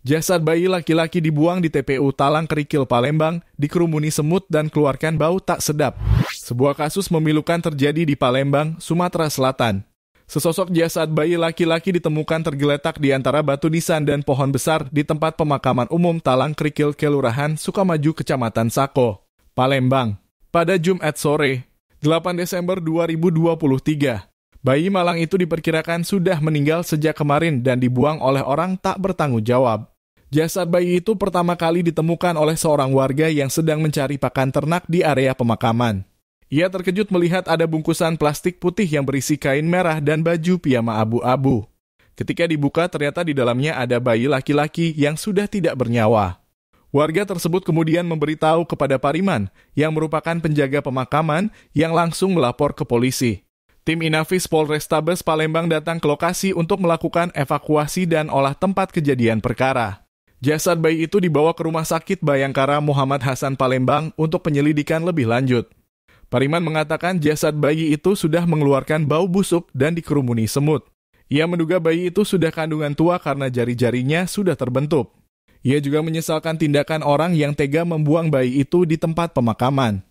Jasad bayi laki-laki dibuang di TPU Talang Kerikil Palembang, dikerumuni semut dan keluarkan bau tak sedap. Sebuah kasus memilukan terjadi di Palembang, Sumatera Selatan. Sesosok jasad bayi laki-laki ditemukan tergeletak di antara batu nisan dan pohon besar di tempat pemakaman umum Talang Kerikil Kelurahan Sukamaju Kecamatan Sako, Palembang. Pada Jumat sore, 8 Desember 2023, bayi malang itu diperkirakan sudah meninggal sejak kemarin dan dibuang oleh orang tak bertanggung jawab. Jasad bayi itu pertama kali ditemukan oleh seorang warga yang sedang mencari pakan ternak di area pemakaman. Ia terkejut melihat ada bungkusan plastik putih yang berisi kain merah dan baju piyama abu-abu. Ketika dibuka, ternyata di dalamnya ada bayi laki-laki yang sudah tidak bernyawa. Warga tersebut kemudian memberitahu kepada Pariman, yang merupakan penjaga pemakaman, yang langsung melapor ke polisi. Tim Inavis Polrestabes Palembang datang ke lokasi untuk melakukan evakuasi dan olah tempat kejadian perkara. Jasad bayi itu dibawa ke Rumah Sakit Bayangkara Muhammad Hasan Palembang untuk penyelidikan lebih lanjut. Pariman mengatakan jasad bayi itu sudah mengeluarkan bau busuk dan dikerumuni semut. Ia menduga bayi itu sudah kandungan tua karena jari-jarinya sudah terbentuk. Ia juga menyesalkan tindakan orang yang tega membuang bayi itu di tempat pemakaman.